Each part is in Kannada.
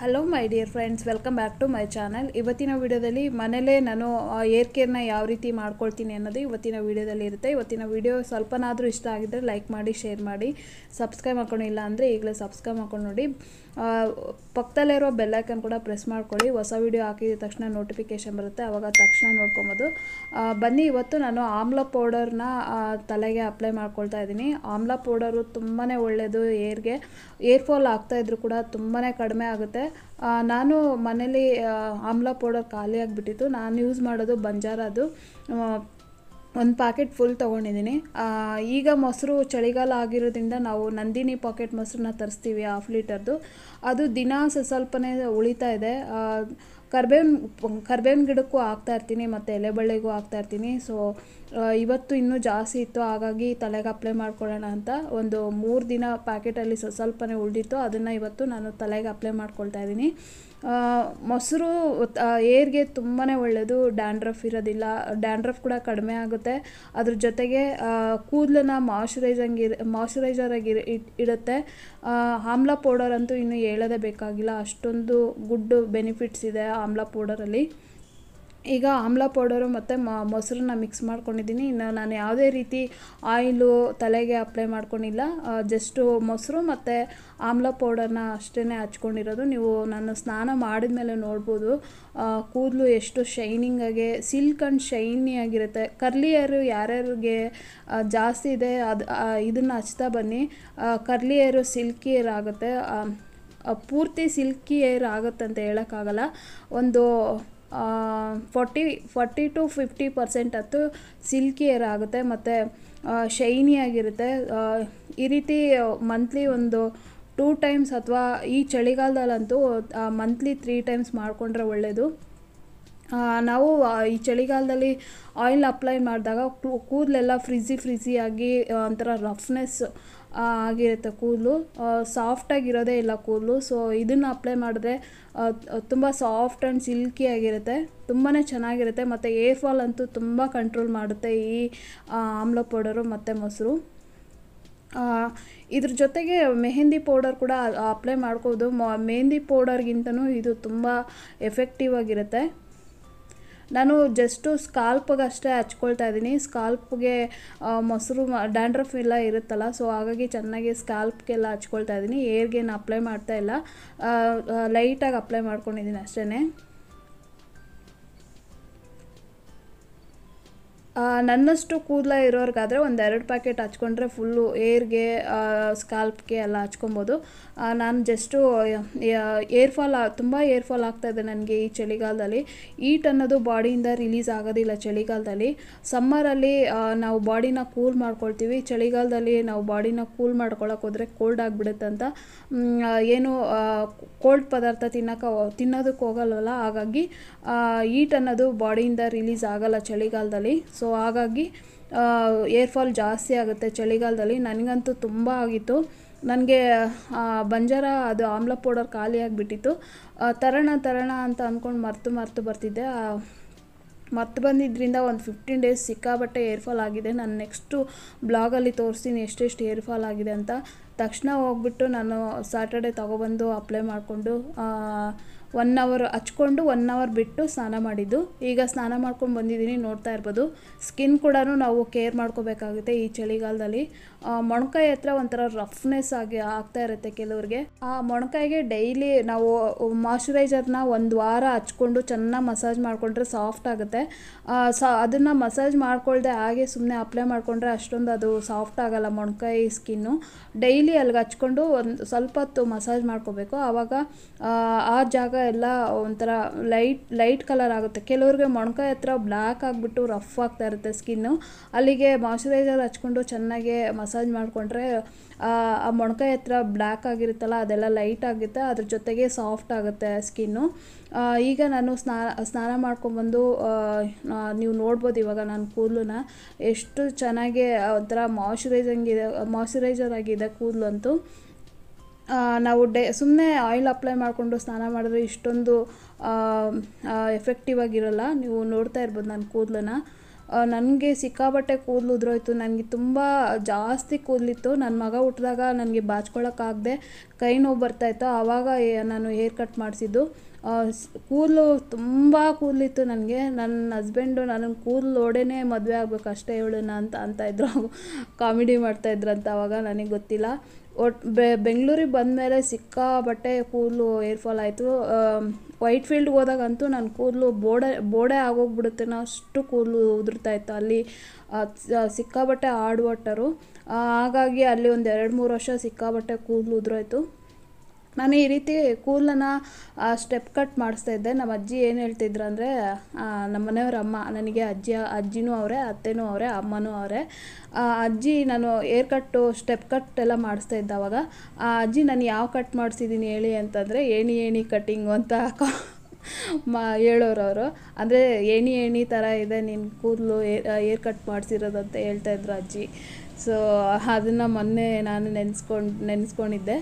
hello my dear friends welcome back to my channel ಇವತ್ತಿನ ವಿಡಿಯೋದಲ್ಲಿ ಮನೇಲೇ ನಾನು ಏರ್ ಕೇರ್ನ ಯಾವ ರೀತಿ ಮಾಡ್ಕೊಳ್ತೀನಿ ಅನ್ನೋದು ಇವತ್ತಿನ ವಿಡಿಯೋದಲ್ಲಿ ಇರುತ್ತೆ ಇವತ್ತಿನ ವಿಡಿಯೋ ಸ್ವಲ್ಪನಾದರೂ ಇಷ್ಟ ಆಗಿದ್ದರೆ ಲೈಕ್ ಮಾಡಿ ಶೇರ್ ಮಾಡಿ ಸಬ್ಸ್ಕ್ರೈಬ್ ಮಾಡ್ಕೊಂಡಿಲ್ಲ ಅಂದರೆ ಈಗಲೇ ಸಬ್ಸ್ಕ್ರೈಬ್ ಮಾಡ್ಕೊಂಡು ನೋಡಿ ಪಕ್ಕದಲ್ಲಿರೋ ಬೆಲ್ಲೈಕನ್ ಕೂಡ ಪ್ರೆಸ್ ಮಾಡ್ಕೊಳ್ಳಿ ಹೊಸ ವೀಡಿಯೋ ಹಾಕಿದ ತಕ್ಷಣ ನೋಟಿಫಿಕೇಷನ್ ಬರುತ್ತೆ ಆವಾಗ ತಕ್ಷಣ ನೋಡ್ಕೊಬೋದು ಬನ್ನಿ ಇವತ್ತು ನಾನು ಆಮ್ಲ ಪೌಡರ್ನ ತಲೆಗೆ ಅಪ್ಲೈ ಮಾಡ್ಕೊಳ್ತಾ ಇದ್ದೀನಿ ಆಮ್ಲ ಪೌಡರು ತುಂಬಾ ಒಳ್ಳೆಯದು ಏರ್ಗೆ ಏರ್ ಫಾಲ್ ಆಗ್ತಾಯಿದ್ರು ಕೂಡ ತುಂಬಾ ಕಡಿಮೆ ಆಗುತ್ತೆ ನಾನು ಮನೇಲಿ ಆಮ್ಲ ಪೌಡರ್ ಖಾಲಿಯಾಗಿಬಿಟ್ಟಿತ್ತು ನಾನು ಯೂಸ್ ಮಾಡೋದು ಬಂಜಾರದು ಒಂದು ಪ್ಯಾಕೆಟ್ ಫುಲ್ ತೊಗೊಂಡಿದ್ದೀನಿ ಈಗ ಮೊಸರು ಚಳಿಗಾಲ ಆಗಿರೋದ್ರಿಂದ ನಾವು ನಂದಿನಿ ಪಾಕೆಟ್ ಮೊಸರನ್ನ ತರಿಸ್ತೀವಿ ಹಾಫ್ ಲೀಟರ್ದು ಅದು ದಿನ ಸ್ವಲ್ಪನೇ ಉಳಿತಾ ಇದೆ ಕರ್ಬೇವಿನ ಕರ್ಬೇವಿನ ಗಿಡಕ್ಕೂ ಹಾಕ್ತಾ ಇರ್ತೀನಿ ಮತ್ತು ಎಲೆಬಳ್ಳಿಗೂ ಹಾಕ್ತಾ ಇರ್ತೀನಿ ಸೊ ಇವತ್ತು ಇನ್ನೂ ಜಾಸ್ತಿ ಇತ್ತು ಹಾಗಾಗಿ ತಲೆಗೆ ಅಪ್ಲೈ ಮಾಡ್ಕೊಳ್ಳೋಣ ಅಂತ ಒಂದು ಮೂರು ದಿನ ಪ್ಯಾಕೆಟಲ್ಲಿ ಸ್ವಲ್ಪನೇ ಉಳಿದಿತ್ತು ಅದನ್ನು ಇವತ್ತು ನಾನು ತಲೆಗೆ ಅಪ್ಲೈ ಮಾಡ್ಕೊಳ್ತಾ ಇದ್ದೀನಿ ಮೊಸರು ಏರ್ಗೆ ತುಂಬಾ ಒಳ್ಳೆಯದು ಡ್ಯಾಂಡ್ರಫ್ ಇರೋದಿಲ್ಲ ಡ್ಯಾಂಡ್ರಫ್ ಕೂಡ ಕಡಿಮೆ ಆಗುತ್ತೆ ಅದ್ರ ಜೊತೆಗೆ ಕೂದಲನ್ನ ಮಾಯ್ಶ್ಚರೈಸಂಗ್ ಇರ ಆಗಿ ಇಡುತ್ತೆ ಆಮ್ಲ ಪೌಡರ್ ಅಂತೂ ಇನ್ನೂ ಹೇಳೋದೇ ಬೇಕಾಗಿಲ್ಲ ಅಷ್ಟೊಂದು ಗುಡ್ ಬೆನಿಫಿಟ್ಸ್ ಇದೆ ಆಮ್ಲ ಪೌಡರಲ್ಲಿ ಈಗ ಆಮ್ಲ ಪೌಡರು ಮತ್ತು ಮೊಸರನ್ನ ಮಿಕ್ಸ್ ಮಾಡ್ಕೊಂಡಿದ್ದೀನಿ ಇನ್ನು ನಾನು ಯಾವುದೇ ರೀತಿ ಆಯಿಲು ತಲೆಗೆ ಅಪ್ಲೈ ಮಾಡ್ಕೊಂಡಿಲ್ಲ ಜಸ್ಟು ಮೊಸರು ಮತ್ತು ಆಮ್ಲ ಪೌಡರ್ನ ಅಷ್ಟೇ ಹಚ್ಕೊಂಡಿರೋದು ನೀವು ನಾನು ಸ್ನಾನ ಮಾಡಿದ ಮೇಲೆ ನೋಡ್ಬೋದು ಕೂದಲು ಎಷ್ಟು ಶೈನಿಂಗಾಗಿ ಸಿಲ್ಕ್ ಅಂಡ್ ಶೈನಿ ಆಗಿರುತ್ತೆ ಕರ್ಲಿ ಯಾರ್ಯಾರಿಗೆ ಜಾಸ್ತಿ ಇದೆ ಅದು ಇದನ್ನು ಹಚ್ತಾ ಬನ್ನಿ ಕರ್ಲಿಯರು ಸಿಲ್ಕಿಯರ್ ಆಗುತ್ತೆ ಪೂರ್ತಿ ಸಿಲ್ಕಿ ಏರ್ ಆಗುತ್ತೆ ಅಂತ ಹೇಳೋಕ್ಕಾಗಲ್ಲ ಒಂದು forty forty to fifty percent ಅತ್ತು ಸಿಲ್ಕಿ ಏರ್ ಆಗುತ್ತೆ ಮತ್ತು ಶೈನಿಯಾಗಿರುತ್ತೆ ಈ ರೀತಿ ಮಂತ್ಲಿ ಒಂದು ಟೂ ಟೈಮ್ಸ್ ಅಥವಾ ಈ ಚಳಿಗಾಲದಲ್ಲಂತೂ ಮಂತ್ಲಿ ತ್ರೀ ಟೈಮ್ಸ್ ಮಾಡಿಕೊಂಡ್ರೆ ಒಳ್ಳೆಯದು ನಾವು ಈ ಚಳಿಗಾಲದಲ್ಲಿ ಆಯಿಲ್ ಅಪ್ಲೈ ಮಾಡಿದಾಗ ಕೂದಲೆಲ್ಲ ಫ್ರಿಜಿ ಫ್ರಿಜಿಯಾಗಿ ಒಂಥರ ರಫ್ನೆಸ್ ಆಗಿರುತ್ತೆ ಕೂದಲು ಸಾಫ್ಟಾಗಿರೋದೇ ಇಲ್ಲ ಕೂದಲು ಸೊ ಇದನ್ನು ಅಪ್ಲೈ ಮಾಡಿದ್ರೆ ತುಂಬ ಸಾಫ್ಟ್ ಆ್ಯಂಡ್ ಸಿಲ್ಕಿ ಆಗಿರುತ್ತೆ ತುಂಬಾ ಚೆನ್ನಾಗಿರುತ್ತೆ ಮತ್ತು ಏರ್ ಫಾಲ್ ಅಂತೂ ತುಂಬ ಕಂಟ್ರೋಲ್ ಮಾಡುತ್ತೆ ಈ ಆಮ್ಲ ಪೌಡರು ಮತ್ತು ಮೊಸರು ಇದ್ರ ಜೊತೆಗೆ ಮೆಹಂದಿ ಪೌಡರ್ ಕೂಡ ಅಪ್ಲೈ ಮಾಡ್ಬೋದು ಮೆಹಂದಿ ಪೌಡರ್ಗಿಂತನೂ ಇದು ತುಂಬ ಎಫೆಕ್ಟಿವ್ ಆಗಿರುತ್ತೆ ನಾನು ಜಸ್ಟು ಸ್ಕಾಲ್ಪ್ಗೆ ಅಷ್ಟೇ ಹಚ್ಕೊಳ್ತಾ ಇದ್ದೀನಿ ಸ್ಕಾಲ್ಪ್ಗೆ ಮೊಸರು ಡ್ಯಾಂಡ್ರಫ್ ಎಲ್ಲ ಇರುತ್ತಲ್ಲ ಸೊ ಹಾಗಾಗಿ ಚೆನ್ನಾಗಿ ಸ್ಕಾಲ್ಪ್ಗೆಲ್ಲ ಹಚ್ಕೊಳ್ತಾ ಇದ್ದೀನಿ ಏರ್ಗೇನು ಅಪ್ಲೈ ಮಾಡ್ತಾ ಇಲ್ಲ ಲೈಟಾಗಿ ಅಪ್ಲೈ ಮಾಡ್ಕೊಂಡಿದ್ದೀನಿ ಅಷ್ಟೇ ನನ್ನಷ್ಟು ಕೂದಲ ಇರೋರಿಗಾದರೆ ಒಂದೆರಡು ಪ್ಯಾಕೆಟ್ ಹಚ್ಕೊಂಡ್ರೆ ಫುಲ್ಲು ಏರ್ಗೆ ಸ್ಕಾಲ್ಪ್ಗೆ ಎಲ್ಲ ಹಚ್ಕೊಬೋದು ನಾನು ಜಸ್ಟು ಏರ್ ಫಾಲ್ ತುಂಬ ಏರ್ ಫಾಲ್ ಆಗ್ತಾಯಿದೆ ನನಗೆ ಈ ಚಳಿಗಾಲದಲ್ಲಿ ಈಟ್ ಅನ್ನೋದು ಬಾಡಿಯಿಂದ ರಿಲೀಸ್ ಆಗೋದಿಲ್ಲ ಚಳಿಗಾಲದಲ್ಲಿ ಸಮ್ಮರಲ್ಲಿ ನಾವು ಬಾಡಿನ ಕೂಲ್ ಮಾಡ್ಕೊಳ್ತೀವಿ ಚಳಿಗಾಲದಲ್ಲಿ ನಾವು ಬಾಡಿನ ಕೂಲ್ ಮಾಡ್ಕೊಳಕ್ಕೆ ಹೋದರೆ ಕೋಲ್ಡ್ ಆಗಿಬಿಡುತ್ತೆ ಅಂತ ಏನು ಕೋಲ್ಡ್ ಪದಾರ್ಥ ತಿನ್ನೋಕೆ ತಿನ್ನೋದಕ್ಕೆ ಹೋಗಲ್ವಲ್ಲ ಹಾಗಾಗಿ ಈಟ್ ಅನ್ನೋದು ಬಾಡಿಯಿಂದ ರಿಲೀಸ್ ಆಗೋಲ್ಲ ಚಳಿಗಾಲದಲ್ಲಿ ಸೊ ಸೊ ಹಾಗಾಗಿ ಏರ್ ಫಾಲ್ ಜಾಸ್ತಿ ಆಗುತ್ತೆ ಚಳಿಗಾಲದಲ್ಲಿ ನನಗಂತೂ ತುಂಬ ಆಗಿತ್ತು ನನಗೆ ಬಂಜಾರ ಅದು ಆಮ್ಲ ಪೌಡರ್ ಖಾಲಿಯಾಗಿಬಿಟ್ಟಿತ್ತು ತರೋಣ ತರೋಣ ಅಂತ ಅಂದ್ಕೊಂಡು ಮರೆತು ಮರೆತು ಬರ್ತಿದ್ದೆ ಮರ್ತು ಬಂದಿದ್ದರಿಂದ ಒಂದು ಫಿಫ್ಟೀನ್ ಡೇಸ್ ಸಿಕ್ಕಾಬಟ್ಟೆ ಏರ್ ಫಾಲ್ ಆಗಿದೆ ನಾನು ನೆಕ್ಸ್ಟು ಬ್ಲಾಗಲ್ಲಿ ತೋರಿಸ್ತೀನಿ ಎಷ್ಟೆಷ್ಟು ಏರ್ ಫಾಲ್ ಆಗಿದೆ ಅಂತ ತಕ್ಷಣ ಹೋಗ್ಬಿಟ್ಟು ನಾನು ಸ್ಯಾಟರ್ಡೆ ತೊಗೊಬಂದು ಅಪ್ಲೈ ಮಾಡಿಕೊಂಡು ಒನ್ ಅವರ್ ಹಚ್ಕೊಂಡು ಒನ್ ಅವರ್ ಬಿಟ್ಟು ಸ್ನಾನ ಮಾಡಿದ್ದು ಈಗ ಸ್ನಾನ ಮಾಡ್ಕೊಂಡು ಬಂದಿದ್ದೀನಿ ನೋಡ್ತಾ ಇರ್ಬೋದು ಸ್ಕಿನ್ ಕೂಡ ನಾವು ಕೇರ್ ಮಾಡ್ಕೋಬೇಕಾಗುತ್ತೆ ಈ ಚಳಿಗಾಲದಲ್ಲಿ ಮೊಣಕಾಯಿ ಹತ್ರ ಒಂಥರ ರಫ್ನೆಸ್ ಆಗಿ ಆಗ್ತಾ ಇರುತ್ತೆ ಕೆಲವರಿಗೆ ಆ ಮೊಣಕಾಯಿಗೆ ಡೈಲಿ ನಾವು ಮಾಯ್ಶ್ಚರೈಸರ್ನ ಒಂದು ವಾರ ಹಚ್ಕೊಂಡು ಚೆನ್ನಾಗಿ ಮಸಾಜ್ ಮಾಡಿಕೊಂಡ್ರೆ ಸಾಫ್ಟ್ ಆಗುತ್ತೆ ಸ ಅದನ್ನು ಮಸಾಜ್ ಮಾಡ್ಕೊಳ್ದೆ ಹಾಗೆ ಸುಮ್ಮನೆ ಅಪ್ಲೈ ಮಾಡಿಕೊಂಡ್ರೆ ಅಷ್ಟೊಂದು ಅದು ಸಾಫ್ಟ್ ಆಗಲ್ಲ ಮೊಣಕಾಯಿ ಸ್ಕಿನ್ನು ಡೈಲಿ ಅಲ್ಲಿಗೆ ಹಚ್ಕೊಂಡು ಒಂದು ಸ್ವಲ್ಪ ಹೊತ್ತು ಮಸಾಜ್ ಮಾಡ್ಕೋಬೇಕು ಆವಾಗ ಆ ಜಾಗ ಎಲ್ಲ ಒಂಥರ ಲೈಟ್ ಲೈಟ್ ಕಲರ್ ಆಗುತ್ತೆ ಕೆಲವ್ರಿಗೆ ಮೊಣಕೈ ಹತ್ರ ಬ್ಲ್ಯಾಕ್ ಆಗಿಬಿಟ್ಟು ರಫ್ ಆಗ್ತಾ ಇರುತ್ತೆ ಸ್ಕಿನ್ನು ಅಲ್ಲಿಗೆ ಮಾಯ್ಶ್ಚರೈಸರ್ ಹಚ್ಕೊಂಡು ಚೆನ್ನಾಗಿ ಮಸಾಜ್ ಮಾಡಿಕೊಂಡ್ರೆ ಆ ಮೊಣಕೈ ಹತ್ರ ಬ್ಲ್ಯಾಕ್ ಆಗಿರುತ್ತಲ್ಲ ಅದೆಲ್ಲ ಲೈಟ್ ಆಗುತ್ತೆ ಅದ್ರ ಜೊತೆಗೆ ಸಾಫ್ಟ್ ಆಗುತ್ತೆ ಸ್ಕಿನ್ನು ಈಗ ನಾನು ಸ್ನಾನ ಸ್ನಾನ ಮಾಡ್ಕೊಂಡ್ಬಂದು ನೀವು ನೋಡ್ಬೋದು ಇವಾಗ ನಾನು ಕೂದಲನ್ನ ಎಷ್ಟು ಚೆನ್ನಾಗಿ ಒಂಥರ ಮಾಯಿಶ್ಚರೈಸಂಗಿದೆ ಇದೆ ಆಗಿದೆ ಕೂದಲಂತೂ ನಾವು ಡೇ ಸುಮ್ಮನೆ ಆಯಿಲ್ ಅಪ್ಲೈ ಮಾಡಿಕೊಂಡು ಸ್ನಾನ ಮಾಡಿದ್ರೆ ಇಷ್ಟೊಂದು ಎಫೆಕ್ಟಿವ್ ಆಗಿರಲ್ಲ ನೀವು ನೋಡ್ತಾ ಇರ್ಬೋದು ನನ್ನ ಕೂದಲನ್ನು ನನಗೆ ಸಿಕ್ಕಾಬಟ್ಟೆ ಕೂದಲು ಉದುರೋಯ್ತು ನನಗೆ ತುಂಬ ಜಾಸ್ತಿ ಕೂದಲಿತ್ತು ನನ್ನ ಮಗ ಹುಟ್ಟಿದಾಗ ನನಗೆ ಬಾಚ್ಕೊಳ್ಳೋಕ್ಕಾಗದೆ ಕೈ ನೋವು ಬರ್ತಾಯಿತ್ತು ಆವಾಗ ನಾನು ಹೇರ್ ಕಟ್ ಮಾಡಿಸಿದ್ದು ಕೂದಲು ತುಂಬ ಕೂದಲಿತ್ತು ನನಗೆ ನನ್ನ ಹಸ್ಬೆಂಡು ನನ್ನ ಕೂದಲು ನೋಡೇ ಮದುವೆ ಆಗಬೇಕು ಅಷ್ಟೇ ಹೇಳೋಣ ಅಂತ ಅಂತ ಇದ್ರು ಕಾಮಿಡಿ ಅಂತ ಆವಾಗ ನನಗೆ ಗೊತ್ತಿಲ್ಲ ಒಟ್ಟು ಬೆಂಗಳೂರಿಗೆ ಬಂದಮೇಲೆ ಬಟ್ಟೆ ಕೂದಲು ಏರ್ ಫಾಲ್ ಆಯಿತು ವೈಟ್ ಫೀಲ್ಡ್ಗೆ ಹೋದಾಗಂತೂ ನನ್ನ ಕೂದಲು ಬೋಡೆ ಬೋಡೆ ಆಗೋಗ್ಬಿಡುತ್ತೇನೋ ಅಷ್ಟು ಕೂದಲು ಉದುರ್ತಾ ಇತ್ತು ಅಲ್ಲಿ ಸಿಕ್ಕಾಪಟ್ಟೆ ಹಾರ್ಡ್ ವಾಟರು ಹಾಗಾಗಿ ಅಲ್ಲಿ ಒಂದು ಎರಡು ಮೂರು ವರ್ಷ ಸಿಕ್ಕಾಪಟ್ಟೆ ಕೂದಲು ಉದುರೋಯ್ತು ನಾನು ಈ ರೀತಿ ಕೂದಲನ್ನ ಸ್ಟೆಪ್ ಕಟ್ ಮಾಡಿಸ್ತಾ ಇದ್ದೆ ನಮ್ಮ ಅಜ್ಜಿ ಏನು ಹೇಳ್ತಿದ್ರು ಅಂದರೆ ನಮ್ಮ ಮನೆಯವ್ರ ಅಮ್ಮ ನನಗೆ ಅಜ್ಜಿ ಅಜ್ಜಿನೂ ಅವರೇ ಅತ್ತೆನೂ ಅವರೇ ಅಮ್ಮನೂ ಅವರೇ ಅಜ್ಜಿ ನಾನು ಏರ್ ಕಟ್ಟು ಸ್ಟೆಪ್ ಕಟ್ ಎಲ್ಲ ಮಾಡಿಸ್ತಾ ಇದ್ದಾವಾಗ ಆ ಅಜ್ಜಿ ನಾನು ಯಾವ ಕಟ್ ಮಾಡಿಸಿದ್ದೀನಿ ಹೇಳಿ ಅಂತಂದರೆ ಏಣಿ ಏಣಿ ಕಟ್ಟಿಂಗು ಅಂತ ಮಾ ಹೇಳೋರು ಅವರು ಅಂದರೆ ಏಣಿ ಏಣಿ ಥರ ಇದೆ ನಿನ್ನ ಕೂದಲು ಏರ್ ಕಟ್ ಮಾಡಿಸಿರೋದಂತ ಹೇಳ್ತಾಯಿದ್ರು ಅಜ್ಜಿ ಸೊ ಅದನ್ನು ಮೊನ್ನೆ ನಾನು ನೆನೆಸ್ಕೊಂಡು ನೆನೆಸ್ಕೊಂಡಿದ್ದೆ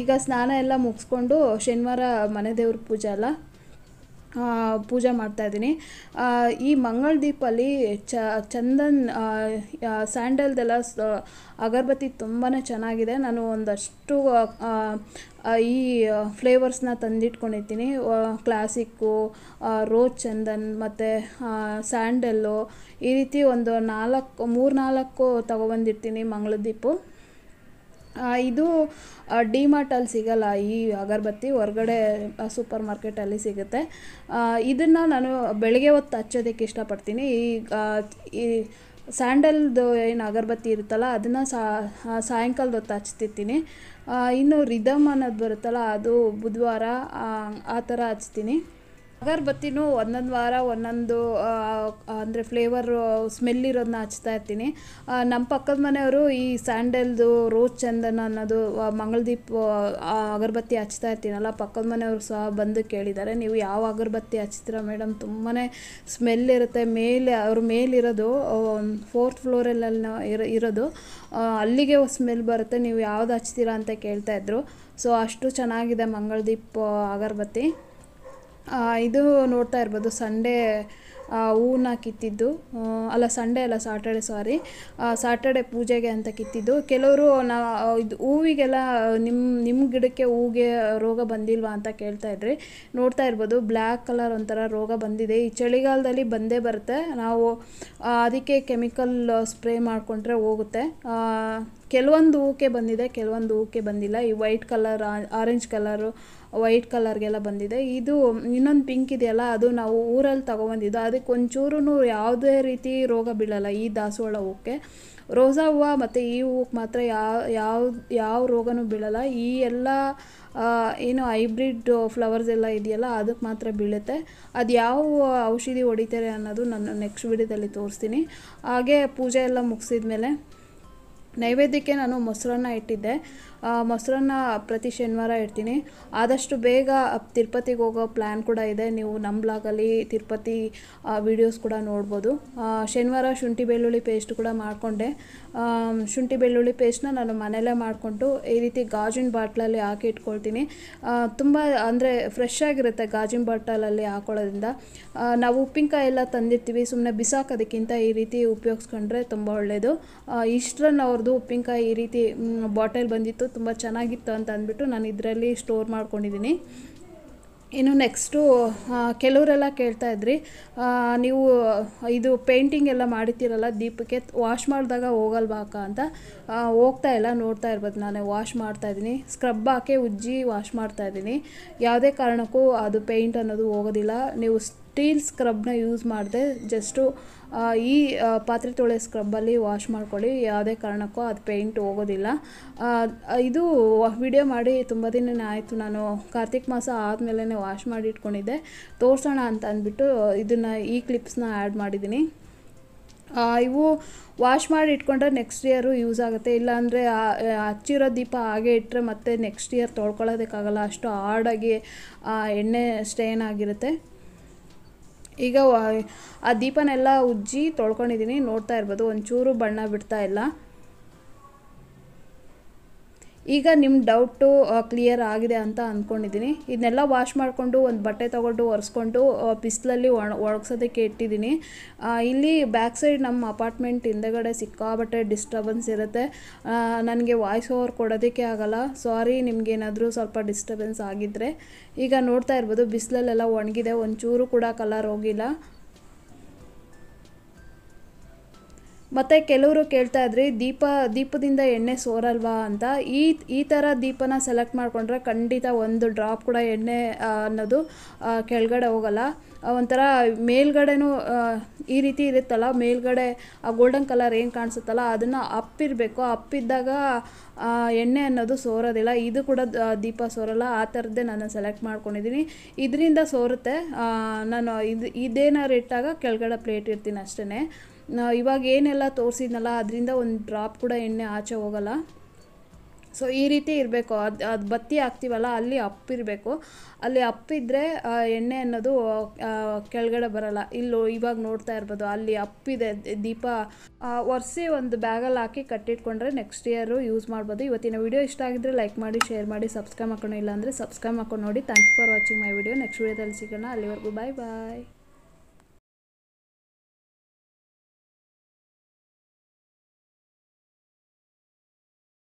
ಈಗ ಸ್ನಾನ ಎಲ್ಲ ಮುಗಿಸ್ಕೊಂಡು ಶನಿವಾರ ಮನೆ ದೇವ್ರ ಪೂಜೆ ಅಲ್ಲ ಪೂಜೆ ಮಾಡ್ತಾಯಿದ್ದೀನಿ ಈ ಮಂಗಳ ದೀಪಲ್ಲಿ ಚಂದನ್ ಸ್ಯಾಂಡಲ್ದೆಲ್ಲ ಅಗರಬತ್ತಿ ತುಂಬಾ ಚೆನ್ನಾಗಿದೆ ನಾನು ಒಂದಷ್ಟು ಈ ಫ್ಲೇವರ್ಸ್ನ ತಂದಿಟ್ಕೊಂಡಿರ್ತೀನಿ ಕ್ಲಾಸಿಕ್ಕು ರೋಜ್ ಚಂದನ್ ಮತ್ತು ಸ್ಯಾಂಡಲ್ಲು ಈ ರೀತಿ ಒಂದು ನಾಲ್ಕು ಮೂರು ನಾಲ್ಕು ತಗೊಬಂದಿರ್ತೀನಿ ಮಂಗಳದೀಪು ಇದು ಡಿ ಮಾರ್ಟಲ್ಲಿ ಸಿಗೋಲ್ಲ ಈ ಅಗರಬತ್ತಿ ಹೊರ್ಗಡೆ ಸೂಪರ್ ಮಾರ್ಕೆಟಲ್ಲಿ ಸಿಗುತ್ತೆ ಇದನ್ನು ನಾನು ಬೆಳಗ್ಗೆ ಹೊತ್ತು ಹಚ್ಚೋದಕ್ಕೆ ಇಷ್ಟಪಡ್ತೀನಿ ಈಗ ಈ ಸ್ಯಾಂಡಲ್ದು ಏನು ಅಗರಬತ್ತಿ ಇರುತ್ತಲ್ಲ ಅದನ್ನು ಸಾಯಂಕಾಲದ ಹೊತ್ತು ಹಚ್ತಿರ್ತೀನಿ ಇನ್ನು ರಿದಮ್ ಅನ್ನೋದು ಬರುತ್ತಲ್ಲ ಅದು ಬುಧವಾರ ಆ ಥರ ಹಚ್ತೀನಿ ಅಗರಬತ್ತಿನೂ ಒಂದೊಂದು ವಾರ ಒಂದೊಂದು ಅಂದರೆ ಫ್ಲೇವರ್ ಸ್ಮೆಲ್ ಇರೋದನ್ನ ಹಚ್ತಾ ಇರ್ತೀನಿ ನಮ್ಮ ಪಕ್ಕದ ಮನೆಯವರು ಈ ಸ್ಯಾಂಡಲ್ದು ರೋಸ್ ಚಂದನ ಅನ್ನೋದು ಮಂಗಳದೀಪ ಅಗರಬತ್ತಿ ಹಚ್ತಾ ಇರ್ತೀನಲ್ಲ ಪಕ್ಕದ ಮನೆಯವರು ಸಹ ಬಂದು ಕೇಳಿದ್ದಾರೆ ನೀವು ಯಾವ ಅಗರಬತ್ತಿ ಹಚ್ತೀರಾ ಮೇಡಮ್ ತುಂಬಾ ಸ್ಮೆಲ್ ಇರುತ್ತೆ ಮೇಲೆ ಅವ್ರ ಮೇಲಿರೋದು ಫೋರ್ತ್ ಫ್ಲೋರಲ್ಲಿ ಇರೋ ಇರೋದು ಅಲ್ಲಿಗೆ ಸ್ಮೆಲ್ ಬರುತ್ತೆ ನೀವು ಯಾವ್ದು ಹಚ್ತೀರಾ ಅಂತ ಕೇಳ್ತಾ ಇದ್ರು ಸೊ ಅಷ್ಟು ಚೆನ್ನಾಗಿದೆ ಮಂಗಳದೀಪ ಅಗರಬತ್ತಿ ಇದು ನೋಡ್ತಾ ಇರ್ಬೋದು ಸಂಡೇ ಹೂವನ್ನ ಕಿತ್ತಿದ್ದು ಅಲ್ಲ ಸಂಡೇ ಅಲ್ಲ ಸಾಟರ್ಡೆ ಸಾರಿ ಸಾಟರ್ಡೆ ಪೂಜೆಗೆ ಅಂತ ಕಿತ್ತಿದ್ದು ಕೆಲವರು ನಾ ಇದು ಹೂವಿಗೆಲ್ಲ ನಿಮ್ಮ ನಿಮ್ಮ ಗಿಡಕ್ಕೆ ಹೂಗೆ ರೋಗ ಬಂದಿಲ್ವಾ ಅಂತ ಕೇಳ್ತಾ ಇದ್ರಿ ನೋಡ್ತಾ ಇರ್ಬೋದು ಬ್ಲ್ಯಾಕ್ ಕಲರ್ ಒಂಥರ ರೋಗ ಬಂದಿದೆ ಈ ಚಳಿಗಾಲದಲ್ಲಿ ಬಂದೇ ಬರುತ್ತೆ ನಾವು ಅದಕ್ಕೆ ಕೆಮಿಕಲ್ ಸ್ಪ್ರೇ ಮಾಡಿಕೊಂಡ್ರೆ ಹೋಗುತ್ತೆ ಕೆಲವೊಂದು ಹೂಕೆ ಬಂದಿದೆ ಕೆಲವೊಂದು ಹೂಕೆ ಬಂದಿಲ್ಲ ಈ white colour orange colour white ಕಲರ್ಗೆಲ್ಲ ಬಂದಿದೆ ಇದು ಇನ್ನೊಂದು ಪಿಂಕ್ ಇದೆಯಲ್ಲ ಅದು ನಾವು ಊರಲ್ಲಿ ತೊಗೊಬಂದಿದ್ದು ಅದಕ್ಕೆ ಒಂಚೂರು ಯಾವುದೇ ರೀತಿ ರೋಗ ಬೀಳಲ್ಲ ಈ ದಾಸವಾಳ ಹೂಕ್ಕೆ ರೋಸಾ ಹೂವು ಮತ್ತು ಈ ಹೂಕ್ಕೆ ಮಾತ್ರ ಯಾವ ಯಾವ ಯಾವ ರೋಗನೂ ಬೀಳಲ್ಲ ಈ ಎಲ್ಲ ಏನು ಹೈಬ್ರಿಡ್ ಫ್ಲವರ್ಸ್ ಎಲ್ಲ ಇದೆಯಲ್ಲ ಅದಕ್ಕೆ ಮಾತ್ರ ಬೀಳುತ್ತೆ ಅದು ಯಾವ ಔಷಧಿ ಹೊಡಿತಾರೆ ಅನ್ನೋದು ನಾನು ನೆಕ್ಸ್ಟ್ ವಿಡಿಯೋದಲ್ಲಿ ತೋರಿಸ್ತೀನಿ ಹಾಗೆ ಪೂಜೆ ಎಲ್ಲ ಮುಗಿಸಿದ ಮೇಲೆ ನೈವೇದ್ಯಕ್ಕೆ ನಾನು ಮೊಸರನ್ನ ಇಟ್ಟಿದ್ದೆ ಮೊಸರನ್ನ ಪ್ರತಿ ಶನಿವಾರ ಇಡ್ತೀನಿ ಆದಷ್ಟು ಬೇಗ ತಿರುಪತಿಗೆ ಹೋಗೋ ಪ್ಲ್ಯಾನ್ ಕೂಡ ಇದೆ ನೀವು ನಮ್ಮ ಬ್ಲಾಗಲ್ಲಿ ತಿರುಪತಿ ವಿಡಿಯೋಸ್ ಕೂಡ ನೋಡ್ಬೋದು ಶನಿವಾರ ಶುಂಠಿ ಬೆಳ್ಳುಳ್ಳಿ ಪೇಸ್ಟ್ ಕೂಡ ಮಾಡಿಕೊಂಡೆ ಶುಂಠಿ ಬೆಳ್ಳುಳ್ಳಿ ಪೇಸ್ಟ್ನ ನಾನು ಮನೆಯಲ್ಲೇ ಮಾಡಿಕೊಂಡು ಈ ರೀತಿ ಗಾಜಿನ ಬಾಟ್ಲಲ್ಲಿ ಹಾಕಿ ಇಟ್ಕೊಳ್ತೀನಿ ತುಂಬ ಅಂದರೆ ಫ್ರೆಶ್ ಆಗಿರುತ್ತೆ ಗಾಜಿನ ಬಾಟಲಲ್ಲಿ ಹಾಕೊಳ್ಳೋದ್ರಿಂದ ನಾವು ಉಪ್ಪಿನಕಾಯಿ ಎಲ್ಲ ತಂದಿರ್ತೀವಿ ಸುಮ್ಮನೆ ಬಿಸಾಕೋದಕ್ಕಿಂತ ಈ ರೀತಿ ಉಪಯೋಗಿಸ್ಕೊಂಡ್ರೆ ತುಂಬ ಒಳ್ಳೆಯದು ಇಷ್ಟರನ್ನ ಅವ್ರದ್ದು ಉಪ್ಪಿನಕಾಯಿ ಈ ರೀತಿ ಬಾಟಲ್ ಬಂದಿತ್ತು ತುಂಬ ಚೆನ್ನಾಗಿತ್ತು ಅಂತ ಅಂದ್ಬಿಟ್ಟು ನಾನು ಇದರಲ್ಲಿ ಸ್ಟೋರ್ ಮಾಡ್ಕೊಂಡಿದ್ದೀನಿ ಇನ್ನು ನೆಕ್ಸ್ಟು ಕೆಲವರೆಲ್ಲ ಕೇಳ್ತಾ ಇದ್ರಿ ನೀವು ಇದು ಪೇಂಟಿಂಗ್ ಎಲ್ಲ ಮಾಡಿರ್ತೀರಲ್ಲ ದೀಪಕ್ಕೆ ವಾಶ್ ಮಾಡಿದಾಗ ಹೋಗಲ್ವಾ ಅಕ್ಕ ಅಂತ ಹೋಗ್ತಾ ಇಲ್ಲ ನೋಡ್ತಾ ಇರ್ಬೋದು ನಾನು ವಾಶ್ ಮಾಡ್ತಾ ಇದ್ದೀನಿ ಸ್ಕ್ರಬ್ ಹಾಕಿ ಉಜ್ಜಿ ವಾಶ್ ಮಾಡ್ತಾ ಇದ್ದೀನಿ ಯಾವುದೇ ಕಾರಣಕ್ಕೂ ಅದು ಪೇಂಟ್ ಅನ್ನೋದು ಹೋಗೋದಿಲ್ಲ ನೀವು ಸ್ಟೀಲ್ ಸ್ಕ್ರಬ್ನ ಯೂಸ್ ಮಾಡಿದೆ ಜಸ್ಟು ಈ ಪಾತ್ರೆ ತೊಳೆ ಸ್ಕ್ರಬ್ಬಲ್ಲಿ ವಾಶ್ ಮಾಡ್ಕೊಳ್ಳಿ ಯಾವುದೇ ಕಾರಣಕ್ಕೂ ಅದು ಪೇಂಟ್ ಹೋಗೋದಿಲ್ಲ ಇದು ವಿಡಿಯೋ ಮಾಡಿ ತುಂಬ ದಿನ ಆಯಿತು ನಾನು ಕಾರ್ತಿಕ್ ಮಾಸ ಆದಮೇಲೆ ವಾಶ್ ಮಾಡಿ ಇಟ್ಕೊಂಡಿದ್ದೆ ತೋರಿಸೋಣ ಅಂತ ಅಂದ್ಬಿಟ್ಟು ಇದನ್ನು ಈ ಕ್ಲಿಪ್ಸ್ನ ಆ್ಯಡ್ ಮಾಡಿದ್ದೀನಿ ಇವು ವಾಶ್ ಮಾಡಿ ಇಟ್ಕೊಂಡ್ರೆ ನೆಕ್ಸ್ಟ್ ಇಯರು ಯೂಸ್ ಆಗುತ್ತೆ ಇಲ್ಲಾಂದರೆ ಹಚ್ಚಿರೋ ದೀಪ ಹಾಗೆ ಇಟ್ಟರೆ ಮತ್ತೆ ನೆಕ್ಸ್ಟ್ ಇಯರ್ ತೊಳ್ಕೊಳ್ಳೋದಕ್ಕಾಗಲ್ಲ ಅಷ್ಟು ಹಾರ್ಡಾಗಿ ಎಣ್ಣೆ ಸ್ಟೇನ್ ಆಗಿರುತ್ತೆ ಈಗ ಆ ದೀಪನೆಲ್ಲ ಉಜ್ಜಿ ತೊಳ್ಕೊಂಡಿದ್ದೀನಿ ನೋಡ್ತಾ ಇರ್ಬೋದು ಒಂಚೂರು ಬಣ್ಣ ಬಿಡ್ತಾ ಇಲ್ಲ ಈಗ ನಿಮ್ಮ ಡೌಟು ಕ್ಲಿಯರ್ ಆಗಿದೆ ಅಂತ ಅಂದ್ಕೊಂಡಿದ್ದೀನಿ ಇದನ್ನೆಲ್ಲ ವಾಶ್ ಮಾಡಿಕೊಂಡು ಒಂದು ಬಟ್ಟೆ ತೊಗೊಂಡು ಒರೆಸ್ಕೊಂಡು ಬಿಸಿಲಲ್ಲಿ ಒಣ ಒಣಗ್ಸೋದಕ್ಕೆ ಇಟ್ಟಿದ್ದೀನಿ ಇಲ್ಲಿ ಬ್ಯಾಕ್ ಸೈಡ್ ನಮ್ಮ ಅಪಾರ್ಟ್ಮೆಂಟ್ ಹಿಂದೆಗಡೆ ಸಿಕ್ಕಾಬಟ್ಟೆ ಡಿಸ್ಟರ್ಬೆನ್ಸ್ ಇರುತ್ತೆ ನನಗೆ ವಾಯ್ಸ್ ಓವರ್ ಕೊಡೋದಕ್ಕೆ ಆಗಲ್ಲ ಸಾರಿ ಏನಾದರೂ ಸ್ವಲ್ಪ ಡಿಸ್ಟರ್ಬೆನ್ಸ್ ಆಗಿದ್ದರೆ ಈಗ ನೋಡ್ತಾ ಇರ್ಬೋದು ಬಿಸಿಲಲ್ಲೆಲ್ಲ ಒಣಗಿದೆ ಒಂಚೂರು ಕೂಡ ಕಲರ್ ಹೋಗಿಲ್ಲ ಮತ್ತು ಕೆಲವರು ಕೇಳ್ತಾ ಇದ್ರಿ ದೀಪ ದೀಪದಿಂದ ಎಣ್ಣೆ ಸೋರಲ್ವಾ ಅಂತ ಈ ಈ ಥರ ದೀಪನ ಸೆಲೆಕ್ಟ್ ಮಾಡಿಕೊಂಡ್ರೆ ಖಂಡಿತ ಒಂದು ಡ್ರಾಪ್ ಕೂಡ ಎಣ್ಣೆ ಅನ್ನೋದು ಕೆಳಗಡೆ ಹೋಗಲ್ಲ ಒಂಥರ ಮೇಲ್ಗಡೆನೂ ಈ ರೀತಿ ಇರುತ್ತಲ್ಲ ಮೇಲ್ಗಡೆ ಆ ಗೋಲ್ಡನ್ ಕಲರ್ ಏನು ಕಾಣಿಸುತ್ತಲ್ಲ ಅದನ್ನು ಅಪ್ಪಿರಬೇಕು ಅಪ್ಪಿದ್ದಾಗ ಎಣ್ಣೆ ಅನ್ನೋದು ಸೋರೋದಿಲ್ಲ ಇದು ಕೂಡ ದೀಪ ಸೋರಲ್ಲ ಆ ಥರದ್ದೇ ನಾನು ಸೆಲೆಕ್ಟ್ ಮಾಡ್ಕೊಂಡಿದ್ದೀನಿ ಇದರಿಂದ ಸೋರುತ್ತೆ ನಾನು ಇದು ಇದೇನಾದ್ರು ಇಟ್ಟಾಗ ಕೆಳಗಡೆ ಪ್ಲೇಟ್ ಇರ್ತೀನಿ ಅಷ್ಟೇ ಇವಾಗ ಏನೆಲ್ಲ ತೋರಿಸಿದ್ನಲ್ಲ ಅದರಿಂದ ಒಂದು ಡ್ರಾಪ್ ಕೂಡ ಎಣ್ಣೆ ಆಚೆ ಹೋಗಲ್ಲ ಸೊ ಈ ರೀತಿ ಇರಬೇಕು ಅದು ಅದು ಬತ್ತಿ ಹಾಕ್ತೀವಲ್ಲ ಅಲ್ಲಿ ಅಪ್ಪಿರಬೇಕು ಅಲ್ಲಿ ಅಪ್ಪಿದ್ರೆ ಎಣ್ಣೆ ಅನ್ನೋದು ಕೆಳಗಡೆ ಬರಲ್ಲ ಇಲ್ಲೋ ಇವಾಗ ನೋಡ್ತಾ ಇರ್ಬೋದು ಅಲ್ಲಿ ಅಪ್ಪಿದೆ ದೀಪ ಒರೆಸಿ ಒಂದು ಬ್ಯಾಗಲ್ಲಿ ಹಾಕಿ ಕಟ್ಟಿಟ್ಕೊಂಡ್ರೆ ನೆಕ್ಸ್ಟ್ ಇಯರು ಯೂಸ್ ಮಾಡ್ಬೋದು ಇವತ್ತಿನ ವಿಡಿಯೋ ಇಷ್ಟ ಆಗಿದ್ರೆ ಲೈಕ್ ಮಾಡಿ ಶೇರ್ ಮಾಡಿ ಸಬ್ಸ್ಕ್ರೈಬ್ ಮಾಡ್ಕೊಂಡು ಅಂದರೆ ಸಬ್ಸ್ಕ್ರೈಬ್ ಮಾಡ್ಕೊಂಡು ನೋಡಿ thank you for watching my video next ವೀಡಿಯೋದಲ್ಲಿ ಸಿಗೋಣ ಅಲ್ಲಿವರೆಗೂ ಬಾಯ್ ಬಾಯ್